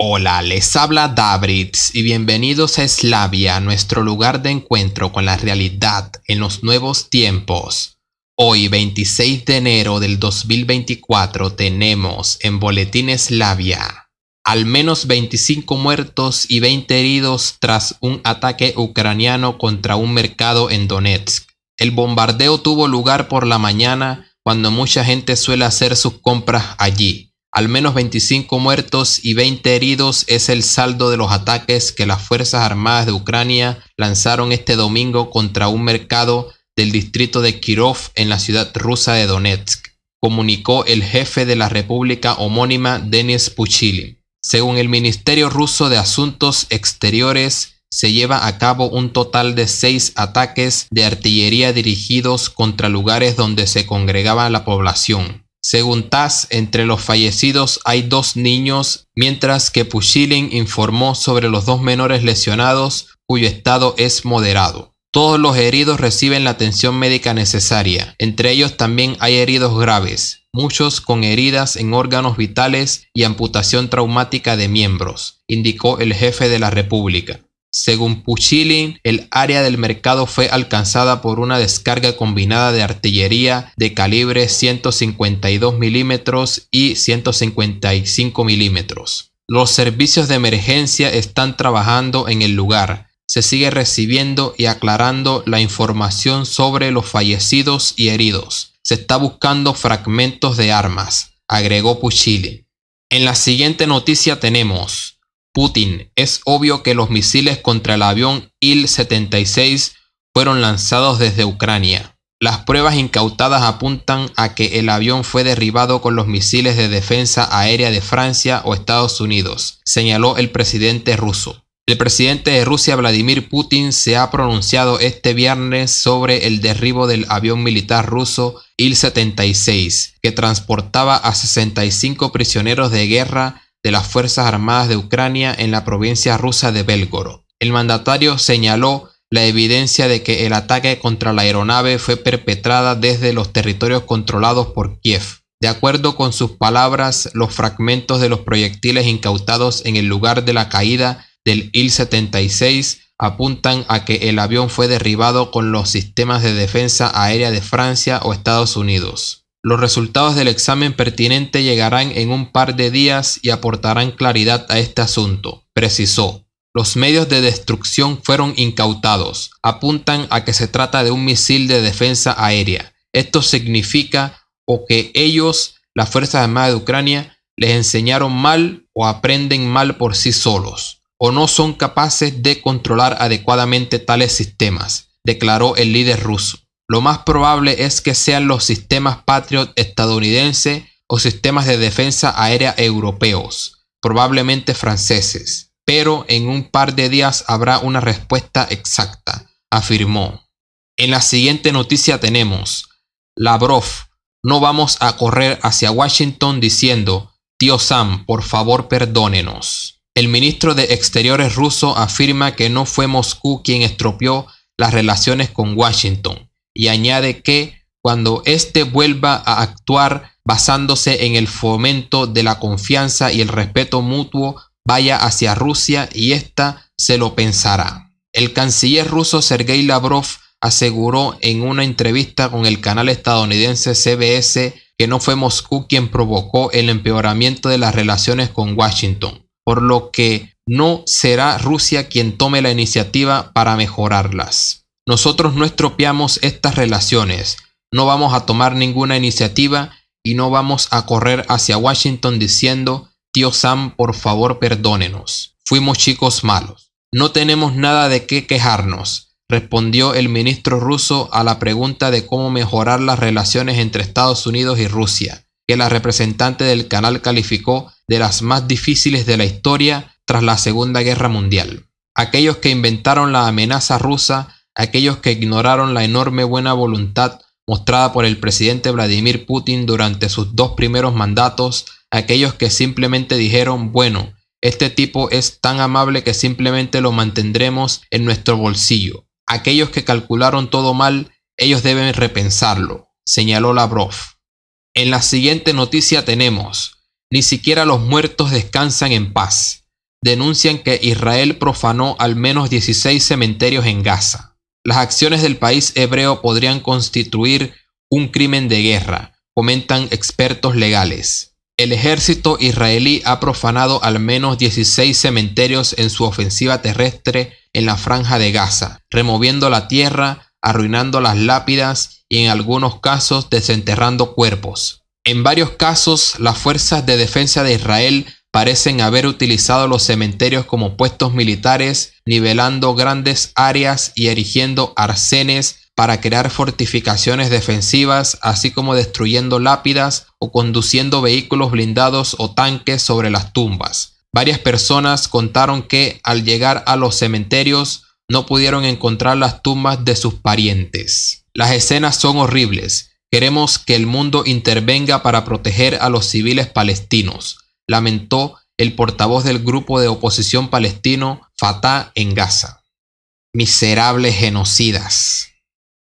Hola, les habla Davids y bienvenidos a Eslavia, nuestro lugar de encuentro con la realidad en los nuevos tiempos. Hoy, 26 de enero del 2024, tenemos en Boletín Eslavia al menos 25 muertos y 20 heridos tras un ataque ucraniano contra un mercado en Donetsk. El bombardeo tuvo lugar por la mañana cuando mucha gente suele hacer sus compras allí. Al menos 25 muertos y 20 heridos es el saldo de los ataques que las Fuerzas Armadas de Ucrania lanzaron este domingo contra un mercado del distrito de Kirov en la ciudad rusa de Donetsk, comunicó el jefe de la república homónima Denis Puchilin. Según el Ministerio ruso de Asuntos Exteriores, se lleva a cabo un total de seis ataques de artillería dirigidos contra lugares donde se congregaba la población. Según Taz, entre los fallecidos hay dos niños, mientras que Pushilin informó sobre los dos menores lesionados cuyo estado es moderado. Todos los heridos reciben la atención médica necesaria. Entre ellos también hay heridos graves, muchos con heridas en órganos vitales y amputación traumática de miembros, indicó el jefe de la República. Según Puchilin, el área del mercado fue alcanzada por una descarga combinada de artillería de calibre 152 milímetros y 155 milímetros. Los servicios de emergencia están trabajando en el lugar. Se sigue recibiendo y aclarando la información sobre los fallecidos y heridos. Se está buscando fragmentos de armas, agregó Puchilin. En la siguiente noticia tenemos Putin, es obvio que los misiles contra el avión Il-76 fueron lanzados desde Ucrania. Las pruebas incautadas apuntan a que el avión fue derribado con los misiles de defensa aérea de Francia o Estados Unidos, señaló el presidente ruso. El presidente de Rusia, Vladimir Putin, se ha pronunciado este viernes sobre el derribo del avión militar ruso Il-76, que transportaba a 65 prisioneros de guerra de las Fuerzas Armadas de Ucrania en la provincia rusa de Belgorod. El mandatario señaló la evidencia de que el ataque contra la aeronave fue perpetrada desde los territorios controlados por Kiev. De acuerdo con sus palabras, los fragmentos de los proyectiles incautados en el lugar de la caída del Il-76 apuntan a que el avión fue derribado con los sistemas de defensa aérea de Francia o Estados Unidos. Los resultados del examen pertinente llegarán en un par de días y aportarán claridad a este asunto, precisó. Los medios de destrucción fueron incautados. Apuntan a que se trata de un misil de defensa aérea. Esto significa o que ellos, las Fuerzas Armadas de Ucrania, les enseñaron mal o aprenden mal por sí solos, o no son capaces de controlar adecuadamente tales sistemas, declaró el líder ruso lo más probable es que sean los sistemas Patriot estadounidenses o sistemas de defensa aérea europeos, probablemente franceses. Pero en un par de días habrá una respuesta exacta, afirmó. En la siguiente noticia tenemos, Lavrov, no vamos a correr hacia Washington diciendo, tío Sam, por favor perdónenos. El ministro de Exteriores ruso afirma que no fue Moscú quien estropeó las relaciones con Washington, y añade que cuando éste vuelva a actuar basándose en el fomento de la confianza y el respeto mutuo, vaya hacia Rusia y ésta se lo pensará. El canciller ruso Sergei Lavrov aseguró en una entrevista con el canal estadounidense CBS que no fue Moscú quien provocó el empeoramiento de las relaciones con Washington, por lo que no será Rusia quien tome la iniciativa para mejorarlas. Nosotros no estropeamos estas relaciones, no vamos a tomar ninguna iniciativa y no vamos a correr hacia Washington diciendo, tío Sam, por favor perdónenos. Fuimos chicos malos. No tenemos nada de qué quejarnos, respondió el ministro ruso a la pregunta de cómo mejorar las relaciones entre Estados Unidos y Rusia, que la representante del canal calificó de las más difíciles de la historia tras la Segunda Guerra Mundial. Aquellos que inventaron la amenaza rusa aquellos que ignoraron la enorme buena voluntad mostrada por el presidente Vladimir Putin durante sus dos primeros mandatos, aquellos que simplemente dijeron, bueno, este tipo es tan amable que simplemente lo mantendremos en nuestro bolsillo. Aquellos que calcularon todo mal, ellos deben repensarlo, señaló Lavrov. En la siguiente noticia tenemos, ni siquiera los muertos descansan en paz. Denuncian que Israel profanó al menos 16 cementerios en Gaza. Las acciones del país hebreo podrían constituir un crimen de guerra, comentan expertos legales. El ejército israelí ha profanado al menos 16 cementerios en su ofensiva terrestre en la franja de Gaza, removiendo la tierra, arruinando las lápidas y en algunos casos desenterrando cuerpos. En varios casos, las fuerzas de defensa de Israel parecen haber utilizado los cementerios como puestos militares, nivelando grandes áreas y erigiendo arcenes para crear fortificaciones defensivas, así como destruyendo lápidas o conduciendo vehículos blindados o tanques sobre las tumbas. Varias personas contaron que al llegar a los cementerios no pudieron encontrar las tumbas de sus parientes. Las escenas son horribles. Queremos que el mundo intervenga para proteger a los civiles palestinos lamentó el portavoz del grupo de oposición palestino Fatah en Gaza. Miserables genocidas.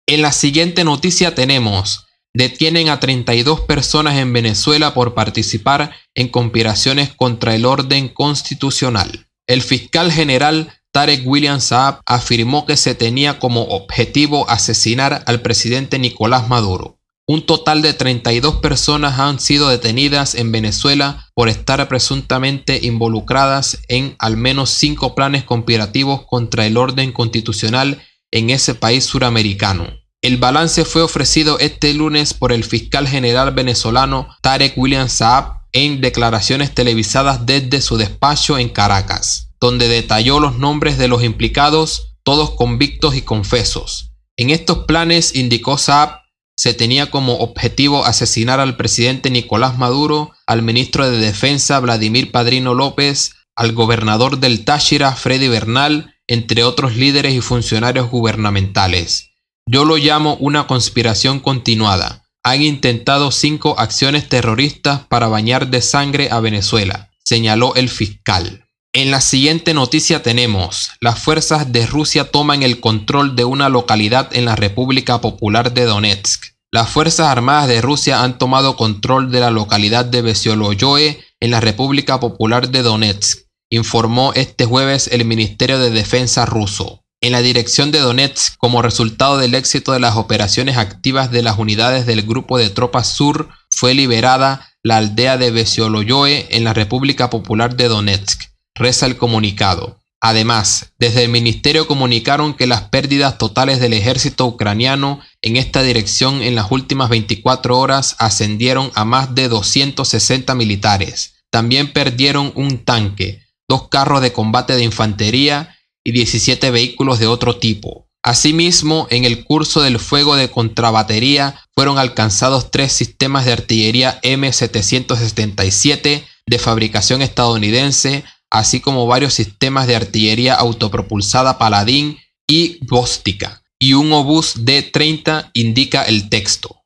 En la siguiente noticia tenemos, detienen a 32 personas en Venezuela por participar en conspiraciones contra el orden constitucional. El fiscal general Tarek William Saab afirmó que se tenía como objetivo asesinar al presidente Nicolás Maduro. Un total de 32 personas han sido detenidas en Venezuela por estar presuntamente involucradas en al menos cinco planes conspirativos contra el orden constitucional en ese país suramericano. El balance fue ofrecido este lunes por el fiscal general venezolano Tarek William Saab en declaraciones televisadas desde su despacho en Caracas, donde detalló los nombres de los implicados, todos convictos y confesos. En estos planes, indicó Saab, se tenía como objetivo asesinar al presidente Nicolás Maduro, al ministro de Defensa Vladimir Padrino López, al gobernador del Táchira Freddy Bernal, entre otros líderes y funcionarios gubernamentales. Yo lo llamo una conspiración continuada. Han intentado cinco acciones terroristas para bañar de sangre a Venezuela, señaló el fiscal. En la siguiente noticia tenemos, las fuerzas de Rusia toman el control de una localidad en la República Popular de Donetsk. Las Fuerzas Armadas de Rusia han tomado control de la localidad de Besioloyoe en la República Popular de Donetsk, informó este jueves el Ministerio de Defensa ruso. En la dirección de Donetsk, como resultado del éxito de las operaciones activas de las unidades del Grupo de Tropas Sur, fue liberada la aldea de Besioloyoe en la República Popular de Donetsk reza el comunicado. Además, desde el ministerio comunicaron que las pérdidas totales del ejército ucraniano en esta dirección en las últimas 24 horas ascendieron a más de 260 militares. También perdieron un tanque, dos carros de combate de infantería y 17 vehículos de otro tipo. Asimismo, en el curso del fuego de contrabatería fueron alcanzados tres sistemas de artillería M777 de fabricación estadounidense así como varios sistemas de artillería autopropulsada Paladín y Bóstica, y un obús D-30 indica el texto.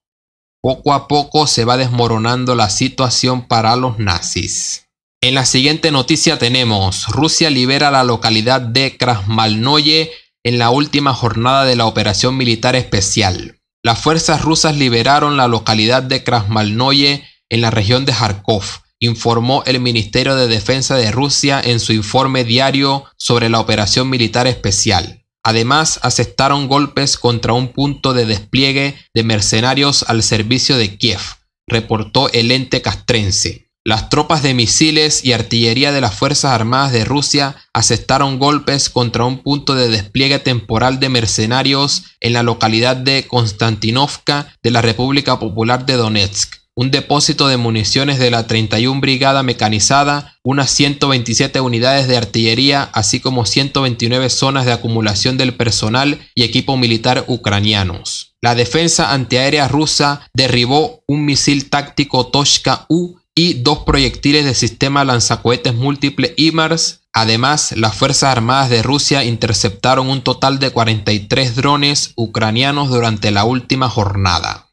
Poco a poco se va desmoronando la situación para los nazis. En la siguiente noticia tenemos, Rusia libera la localidad de Krasmalnoye en la última jornada de la operación militar especial. Las fuerzas rusas liberaron la localidad de Krasmalnoye en la región de Kharkov, informó el Ministerio de Defensa de Rusia en su informe diario sobre la operación militar especial. Además, aceptaron golpes contra un punto de despliegue de mercenarios al servicio de Kiev, reportó el ente castrense. Las tropas de misiles y artillería de las Fuerzas Armadas de Rusia aceptaron golpes contra un punto de despliegue temporal de mercenarios en la localidad de Konstantinovka de la República Popular de Donetsk, un depósito de municiones de la 31 Brigada Mecanizada, unas 127 unidades de artillería, así como 129 zonas de acumulación del personal y equipo militar ucranianos. La defensa antiaérea rusa derribó un misil táctico Toshka-U y dos proyectiles de sistema lanzacohetes múltiple IMARS. Además, las Fuerzas Armadas de Rusia interceptaron un total de 43 drones ucranianos durante la última jornada.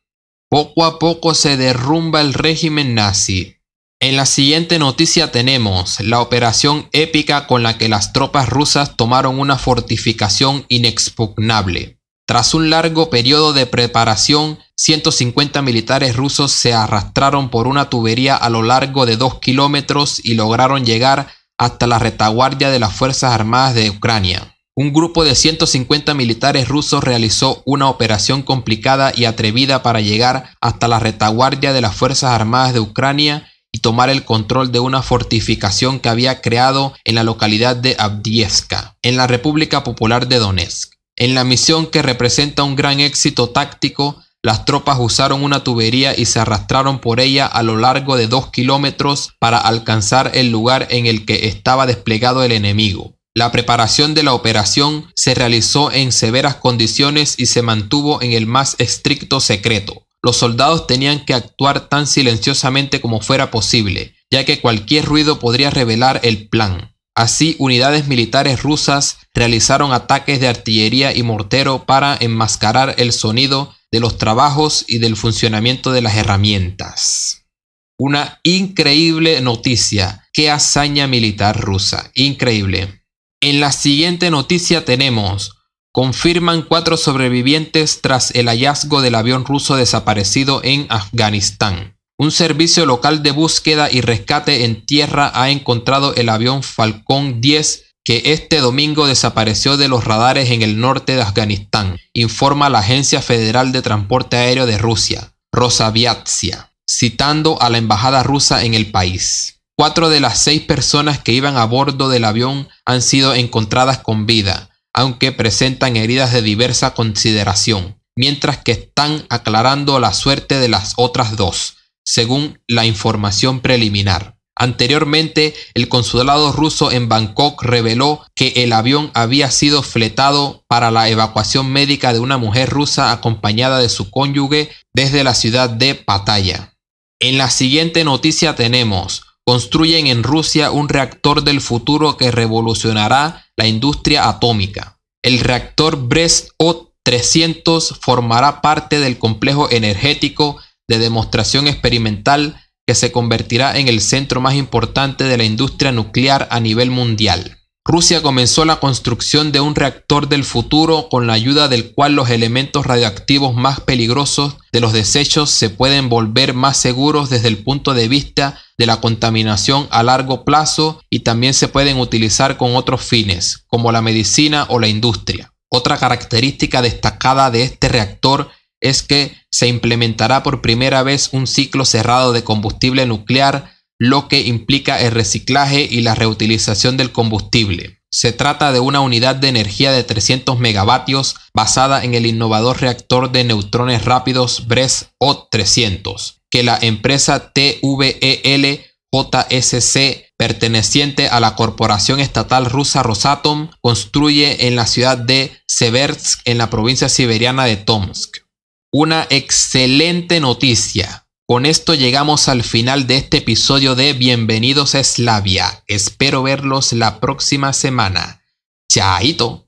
Poco a poco se derrumba el régimen nazi. En la siguiente noticia tenemos la operación épica con la que las tropas rusas tomaron una fortificación inexpugnable. Tras un largo periodo de preparación, 150 militares rusos se arrastraron por una tubería a lo largo de 2 kilómetros y lograron llegar hasta la retaguardia de las Fuerzas Armadas de Ucrania un grupo de 150 militares rusos realizó una operación complicada y atrevida para llegar hasta la retaguardia de las Fuerzas Armadas de Ucrania y tomar el control de una fortificación que había creado en la localidad de Avdiivka, en la República Popular de Donetsk. En la misión que representa un gran éxito táctico, las tropas usaron una tubería y se arrastraron por ella a lo largo de dos kilómetros para alcanzar el lugar en el que estaba desplegado el enemigo. La preparación de la operación se realizó en severas condiciones y se mantuvo en el más estricto secreto. Los soldados tenían que actuar tan silenciosamente como fuera posible, ya que cualquier ruido podría revelar el plan. Así, unidades militares rusas realizaron ataques de artillería y mortero para enmascarar el sonido de los trabajos y del funcionamiento de las herramientas. Una increíble noticia. ¡Qué hazaña militar rusa! Increíble. En la siguiente noticia tenemos, confirman cuatro sobrevivientes tras el hallazgo del avión ruso desaparecido en Afganistán. Un servicio local de búsqueda y rescate en tierra ha encontrado el avión Falcón 10 que este domingo desapareció de los radares en el norte de Afganistán, informa la Agencia Federal de Transporte Aéreo de Rusia, Rosaviatsia, citando a la embajada rusa en el país. Cuatro de las seis personas que iban a bordo del avión han sido encontradas con vida, aunque presentan heridas de diversa consideración, mientras que están aclarando la suerte de las otras dos, según la información preliminar. Anteriormente, el consulado ruso en Bangkok reveló que el avión había sido fletado para la evacuación médica de una mujer rusa acompañada de su cónyuge desde la ciudad de Pattaya. En la siguiente noticia tenemos construyen en Rusia un reactor del futuro que revolucionará la industria atómica. El reactor Brest O300 formará parte del complejo energético de demostración experimental que se convertirá en el centro más importante de la industria nuclear a nivel mundial. Rusia comenzó la construcción de un reactor del futuro con la ayuda del cual los elementos radioactivos más peligrosos de los desechos se pueden volver más seguros desde el punto de vista de la contaminación a largo plazo y también se pueden utilizar con otros fines, como la medicina o la industria. Otra característica destacada de este reactor es que se implementará por primera vez un ciclo cerrado de combustible nuclear lo que implica el reciclaje y la reutilización del combustible. Se trata de una unidad de energía de 300 megavatios basada en el innovador reactor de neutrones rápidos BRES O300 que la empresa TVEL JSC perteneciente a la corporación estatal rusa Rosatom construye en la ciudad de Seversk en la provincia siberiana de Tomsk. Una excelente noticia con esto llegamos al final de este episodio de Bienvenidos a Eslavia. Espero verlos la próxima semana. Chaito.